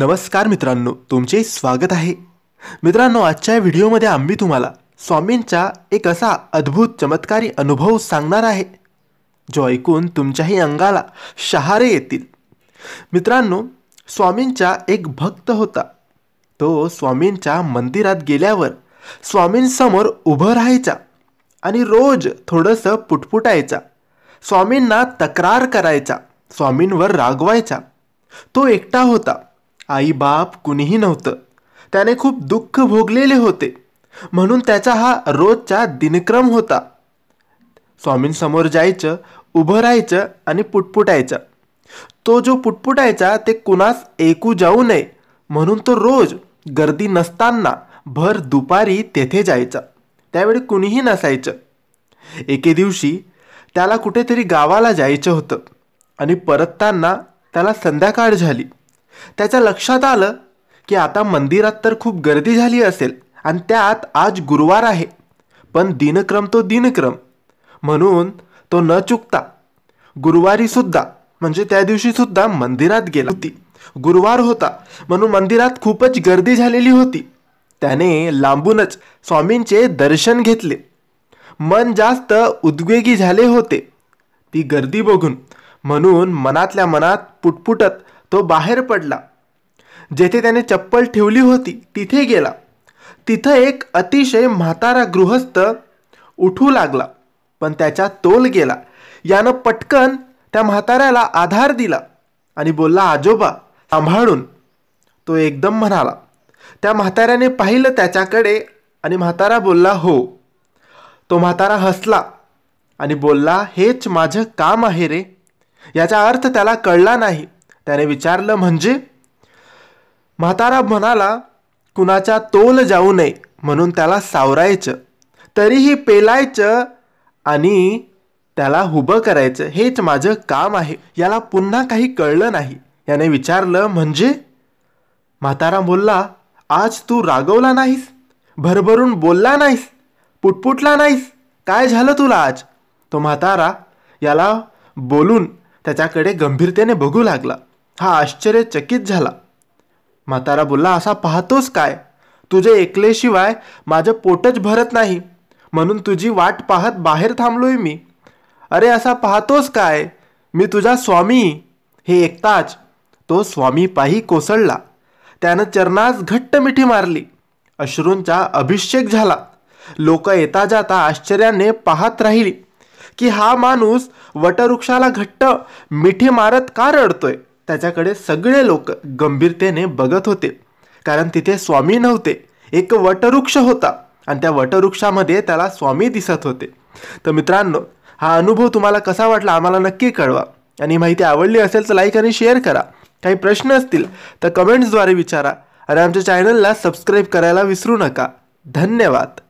नमस्कार मित्रांनो तुमचे स्वागत आहे मित्रांनो आजच्या व्हिडिओमध्ये आम्ही तुम्हाला स्वामींचा एक असा अद्भुत चमत्कारी अनुभव सांगणार आहे जो ऐकून तुमच्याही अंगाला शहारे येतील मित्रांनो स्वामींचा एक भक्त होता तो स्वामींच्या मंदिरात गेल्यावर स्वामींसमोर उभं राहायचा आणि रोज थोडंसं पुटपुटायचा स्वामींना तक्रार करायचा स्वामींवर रागवायचा तो एकटा होता आईबाप कुणीही नव्हतं त्याने खूप दुःख भोगलेले होते म्हणून त्याचा हा रोजचा दिनक्रम होता स्वामींसमोर जायचं उभं राहायचं आणि पुटपुटायचं तो जो पुटपुटायचा ते कुणास ऐकू जाऊ नये म्हणून तो रोज गर्दी नसताना भर दुपारी तेथे जायचा त्यावेळी कुणीही नसायचं एके दिवशी त्याला कुठेतरी गावाला जायचं होतं आणि परतताना त्याला संध्याकाळ झाली त्याच्या लक्षात आलं की आता मंदिरात तर खूप गर्दी झाली असेल आणि त्यात आज गुरुवार आहे पण दिनक्रम तो दिनक्रम म्हणून तो न चुकता गुरुवारी सुद्धा म्हणजे त्या दिवशी सुद्धा मंदिरात गेला होती गुरुवार होता म्हणून मंदिरात खूपच गर्दी झालेली होती त्याने लांबूनच स्वामींचे दर्शन घेतले मन जास्त उद्वेगी झाले होते ती गर्दी बघून म्हणून मनातल्या मनात पुटपुटत तो बाहेर पडला जेथे त्याने चप्पल ठेवली होती तिथे गेला तिथं एक अतिशय म्हातारा गृहस्थ उठू लागला पण त्याचा तोल गेला यानं पटकन त्या म्हाताऱ्याला आधार दिला आणि बोलला आजोबा सांभाळून तो एकदम म्हणाला त्या म्हाताऱ्याने पाहिलं त्याच्याकडे आणि म्हातारा बोलला हो तो म्हातारा हसला आणि बोलला हेच माझं काम आहे रे याचा अर्थ त्याला कळला नाही त्याने विचारलं म्हणजे म्हातारा म्हणाला कुणाच्या तोल जाऊ नये म्हणून त्याला सावरायचं तरीही पेलायचं आणि त्याला हुबं करायचं हेच माझं काम आहे याला पुन्हा काही कळलं नाही याने विचारलं म्हणजे म्हातारा बोलला आज तू रागवला नाहीस भरभरून बोलला नाहीस पुटपुटला नाहीस काय झालं तुला आज तो म्हातारा याला बोलून त्याच्याकडे गंभीरतेने बघू लागला हा आश्चर्यचकित झाला म्हातारा बोलला असा पाहतोस काय तुझे एकलेशिवाय माझं पोटच भरत नाही म्हणून तुझी वाट पाहत बाहेर थांबलोय मी अरे असा पाहतोस काय मी तुझा स्वामी हे एकताच तो स्वामी पाही कोसळला त्यानं चरणास घट्ट मिठी मारली अश्रूंचा अभिषेक झाला लोक येता जाता आश्चर्याने पाहत राहिली की हा माणूस वटवृक्षाला घट्ट मिठी मारत का रडतोय त्याच्याकडे सगळे लोक गंभीरतेने बघत होते कारण तिथे स्वामी नव्हते एक वटवृक्ष होता आणि त्या वटवृक्षामध्ये त्याला स्वामी दिसत होते तर मित्रांनो हा अनुभव तुम्हाला कसा वाटला आम्हाला नक्की कळवा आणि माहिती आवडली असेल तर लाईक आणि शेअर करा काही प्रश्न असतील तर कमेंट्सद्वारे विचारा आणि आमच्या चॅनलला सबस्क्राईब करायला विसरू नका धन्यवाद